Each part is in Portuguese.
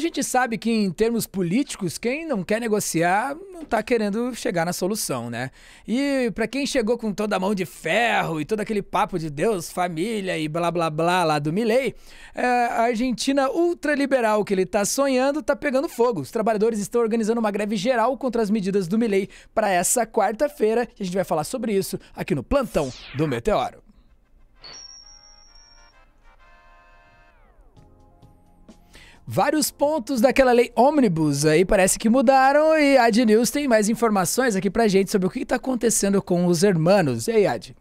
gente sabe que, em termos políticos, quem não quer negociar não está querendo chegar na solução, né? E para quem chegou com toda a mão de ferro e todo aquele papo de Deus, família e blá blá blá lá do Milley, é, a Argentina ultraliberal que ele está sonhando está pegando fogo. Os trabalhadores estão organizando uma greve geral contra as medidas do Milley para essa quarta-feira. A gente vai falar sobre isso aqui no Plantão do Meteoro. Vários pontos daquela lei ônibus aí parece que mudaram e a Ad News tem mais informações aqui pra gente sobre o que está acontecendo com os hermanos. E aí, Ad?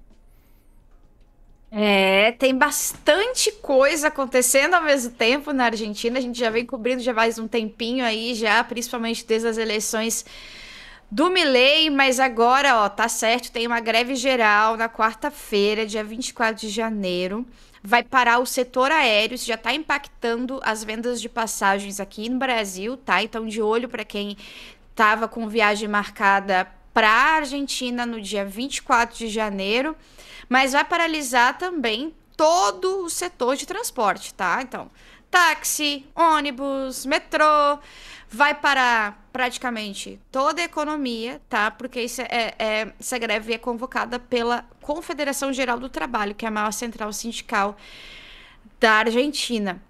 É, tem bastante coisa acontecendo ao mesmo tempo na Argentina. A gente já vem cobrindo já faz um tempinho aí, já, principalmente desde as eleições do Milei, mas agora, ó, tá certo, tem uma greve geral na quarta-feira, dia 24 de janeiro vai parar o setor aéreo, isso já está impactando as vendas de passagens aqui no Brasil, tá? Então, de olho para quem estava com viagem marcada para a Argentina no dia 24 de janeiro, mas vai paralisar também todo o setor de transporte, tá? Então, táxi, ônibus, metrô, vai parar praticamente toda a economia, tá? Porque isso é, é, essa greve é convocada pela Confederação Geral do Trabalho, que é a maior central sindical da Argentina.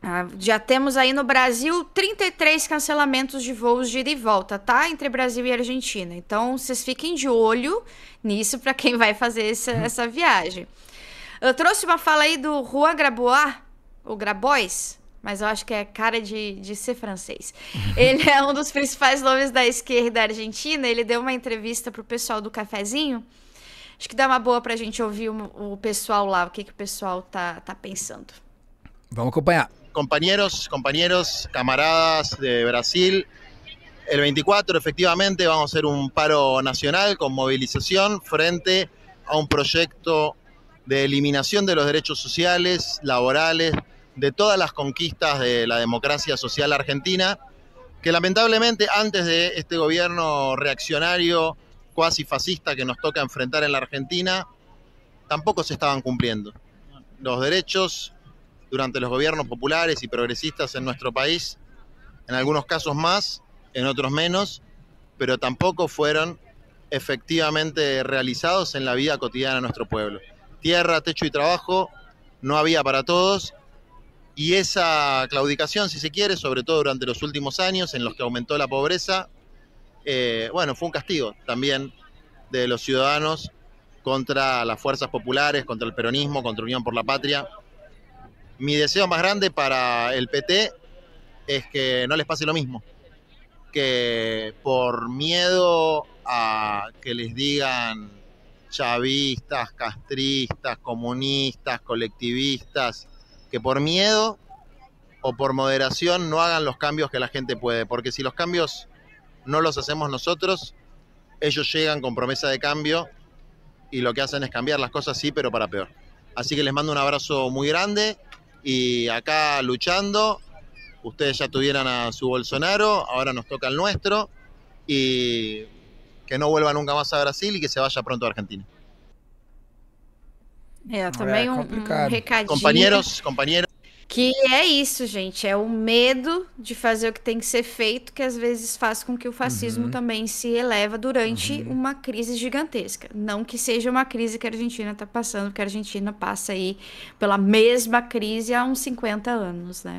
Ah, já temos aí no Brasil 33 cancelamentos de voos de ida e volta, tá? Entre Brasil e Argentina. Então, vocês fiquem de olho nisso para quem vai fazer essa, uhum. essa viagem. Eu trouxe uma fala aí do Juan Grabois, o Grabois, mas eu acho que é cara de, de ser francês. Ele é um dos principais nomes da esquerda argentina. Ele deu uma entrevista pro pessoal do cafezinho. Acho que dá uma boa pra gente ouvir o, o pessoal lá, o que, que o pessoal tá, tá pensando. Vamos acompanhar. Compañeros, compañeros, camaradas de Brasil, el 24 efectivamente vamos a hacer un paro nacional con movilización frente a un proyecto de eliminación de los derechos sociales, laborales, de todas las conquistas de la democracia social argentina, que lamentablemente antes de este gobierno reaccionario, cuasi fascista que nos toca enfrentar en la Argentina, tampoco se estaban cumpliendo. Los derechos durante los gobiernos populares y progresistas en nuestro país, en algunos casos más, en otros menos, pero tampoco fueron efectivamente realizados en la vida cotidiana de nuestro pueblo tierra, techo y trabajo no había para todos. Y esa claudicación, si se quiere, sobre todo durante los últimos años en los que aumentó la pobreza, eh, bueno, fue un castigo también de los ciudadanos contra las fuerzas populares, contra el peronismo, contra Unión por la Patria. Mi deseo más grande para el PT es que no les pase lo mismo, que por miedo a que les digan chavistas, castristas, comunistas, colectivistas, que por miedo o por moderación no hagan los cambios que la gente puede, porque si los cambios no los hacemos nosotros, ellos llegan con promesa de cambio y lo que hacen es cambiar las cosas, sí, pero para peor. Así que les mando un abrazo muy grande y acá luchando, ustedes ya tuvieran a su Bolsonaro, ahora nos toca el nuestro y que no vuelva nunca más a Brasil e que se vaya pronto a Argentina. É, também é um, um recadinho. Companheiros, companheiros. Que é isso, gente. É o medo de fazer o que tem que ser feito que às vezes faz com que o fascismo uhum. também se eleva durante uhum. uma crise gigantesca. Não que seja uma crise que a Argentina está passando, porque a Argentina passa aí pela mesma crise há uns 50 anos, né?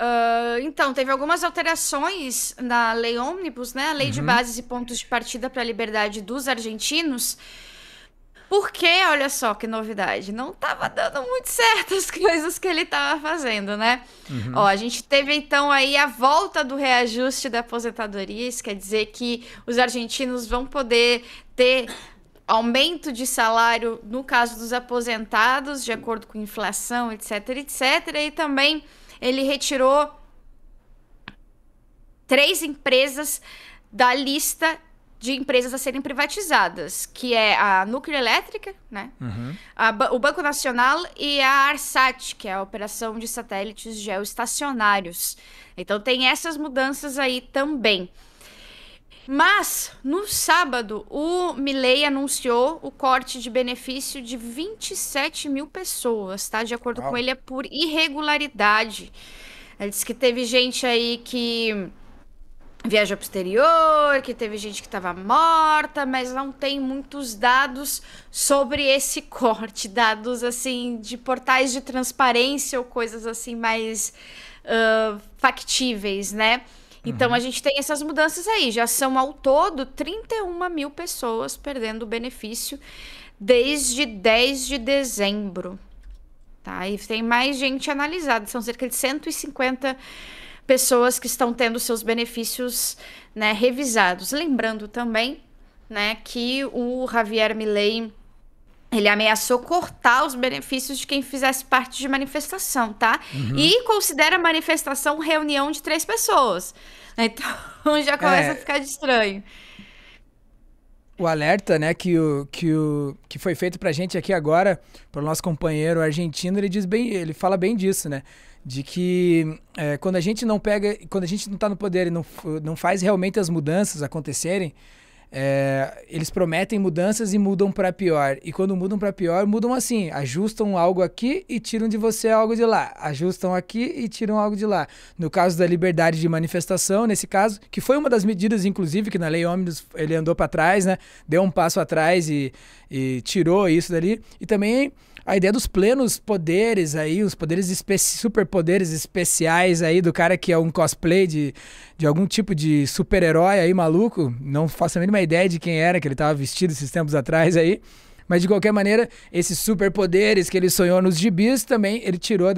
Uh, então, teve algumas alterações na lei ônibus, né? A lei uhum. de bases e pontos de partida para a liberdade dos argentinos. Porque, olha só que novidade, não estava dando muito certo as coisas que ele estava fazendo, né? Uhum. Ó, a gente teve então aí a volta do reajuste da aposentadoria, isso quer dizer que os argentinos vão poder ter aumento de salário no caso dos aposentados, de acordo com inflação, etc, etc, e também ele retirou três empresas da lista de empresas a serem privatizadas, que é a Núcleo Elétrica, né? Uhum. A, o Banco Nacional e a ARSAT, que é a Operação de Satélites Geoestacionários. Então tem essas mudanças aí também. Mas, no sábado, o Milley anunciou o corte de benefício de 27 mil pessoas, tá? De acordo com ele, é por irregularidade. Ele disse que teve gente aí que viaja para o exterior, que teve gente que estava morta, mas não tem muitos dados sobre esse corte, dados assim de portais de transparência ou coisas assim mais uh, factíveis, né? Então uhum. a gente tem essas mudanças aí. Já são ao todo 31 mil pessoas perdendo o benefício desde 10 de dezembro. Tá? E tem mais gente analisada, são cerca de 150 pessoas que estão tendo seus benefícios né, revisados. Lembrando também né, que o Javier Milley ele ameaçou cortar os benefícios de quem fizesse parte de manifestação, tá? Uhum. E considera manifestação reunião de três pessoas. Então já começa é... a ficar de estranho. O alerta, né, que, o, que, o, que foi feito pra gente aqui agora, pelo nosso companheiro argentino, ele diz bem, ele fala bem disso, né? de que é, quando a gente não pega, quando a gente não está no poder e não, não faz realmente as mudanças acontecerem, é, eles prometem mudanças e mudam para pior. E quando mudam para pior, mudam assim: ajustam algo aqui e tiram de você algo de lá, ajustam aqui e tiram algo de lá. No caso da liberdade de manifestação, nesse caso, que foi uma das medidas, inclusive, que na lei ônibus ele andou para trás, né? Deu um passo atrás e, e tirou isso dali. E também a ideia dos plenos poderes aí, os poderes superpoderes especiais aí do cara que é um cosplay de, de algum tipo de super-herói aí maluco. Não faço a mínima ideia de quem era que ele estava vestido esses tempos atrás aí. Mas de qualquer maneira, esses superpoderes que ele sonhou nos gibis também, ele tirou,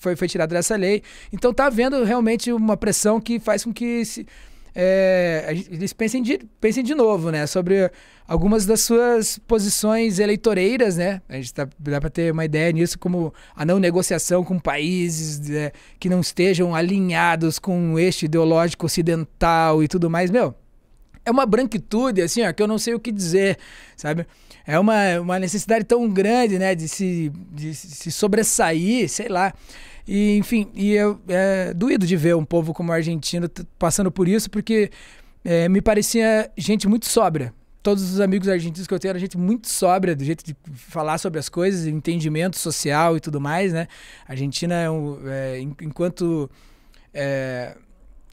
foi, foi tirado dessa lei. Então tá havendo realmente uma pressão que faz com que se, é, eles pensem de, pensem de novo, né? Sobre algumas das suas posições eleitoreiras, né? A gente tá, dá para ter uma ideia nisso, como a não negociação com países né? que não estejam alinhados com este ideológico ocidental e tudo mais. Meu, é uma branquitude, assim, ó, que eu não sei o que dizer, sabe? É uma, uma necessidade tão grande, né? De se, de se sobressair, sei lá. E, enfim, e eu, é doído de ver um povo como o argentino passando por isso, porque é, me parecia gente muito sóbria. Todos os amigos argentinos que eu tenho eram gente muito sóbria, do jeito de falar sobre as coisas, entendimento social e tudo mais, né? A Argentina é um. É, enquanto. É,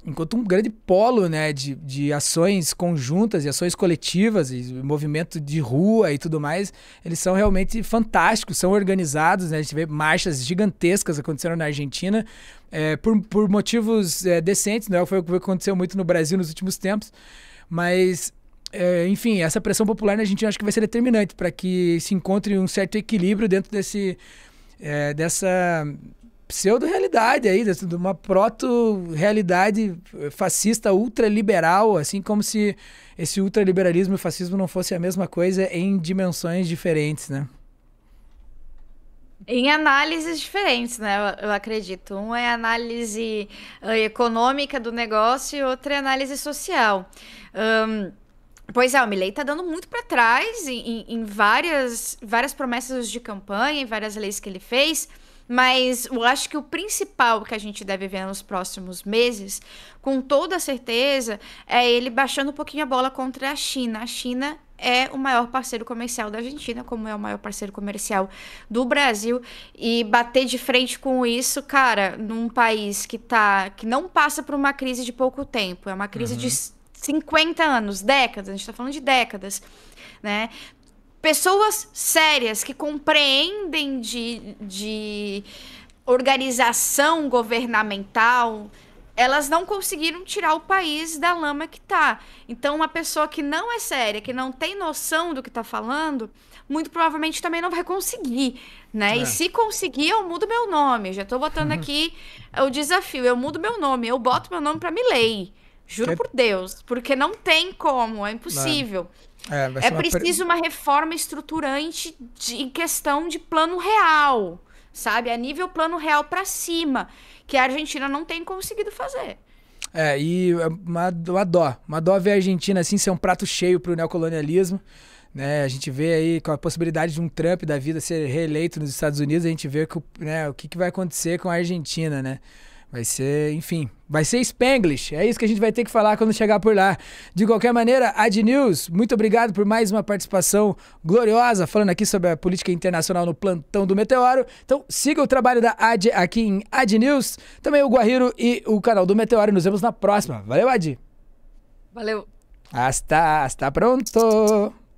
enquanto um grande polo né, de, de ações conjuntas e ações coletivas e movimento de rua e tudo mais, eles são realmente fantásticos, são organizados. Né? A gente vê marchas gigantescas acontecendo na Argentina é, por, por motivos é, decentes, não né? foi o que aconteceu muito no Brasil nos últimos tempos, mas. É, enfim, essa pressão popular na Argentina acho que vai ser determinante para que se encontre um certo equilíbrio dentro desse, é, dessa pseudo-realidade aí, de uma proto-realidade eh, fascista ultraliberal, assim como se esse ultraliberalismo e fascismo não fosse a mesma coisa em dimensões diferentes, né? Em análises diferentes, né? Eu acredito. Um é análise eh, econômica do negócio e outro é análise social. Um, Pois é, o Milley tá dando muito para trás em, em, várias, várias promessas de campanha, em várias leis que ele fez. Mas eu acho que o principal que a gente deve ver nos próximos meses, com toda certeza, é ele baixando um pouquinho a bola contra a China. A China é o maior parceiro comercial da Argentina, como é o maior parceiro comercial do Brasil, e bater de frente com isso, cara, num país que tá que não passa por uma crise de pouco tempo, é uma crise uhum. de 50 anos, décadas, a gente está falando de décadas, né? pessoas sérias que compreendem de, de organização governamental, elas não conseguiram tirar o país da lama que tá. Então, uma pessoa que não é séria, que não tem noção do que tá falando, muito provavelmente também não vai conseguir, né? É. E se conseguir, eu mudo meu nome. já tô botando uhum. aqui o desafio. Eu mudo meu nome, eu boto meu nome para Milley. Juro que... por Deus, porque não tem como, é impossível. É, é preciso uma... uma reforma estruturante de, em questão de plano real, sabe? A nível plano real para cima, que a Argentina não tem conseguido fazer. É, e é, uma, uma dó. Uma dó ver a Argentina assim ser um prato cheio para o neocolonialismo. Né? A gente vê aí com a possibilidade de um Trump da vida ser reeleito nos Estados Unidos, a gente vê que, né, o que, que vai acontecer com a Argentina, né? Vai ser, enfim, vai ser Spanglish. É isso que a gente vai ter que falar quando chegar por lá. De qualquer maneira, Ad News, muito obrigado por mais uma participação gloriosa, falando aqui sobre a política internacional no plantão do Meteoro. Então, siga o trabalho da Ad aqui em Ad News. Também o Guarriro e o canal do Meteoro. Nos vemos na próxima. Valeu, Ad. Valeu. Hasta, hasta pronto.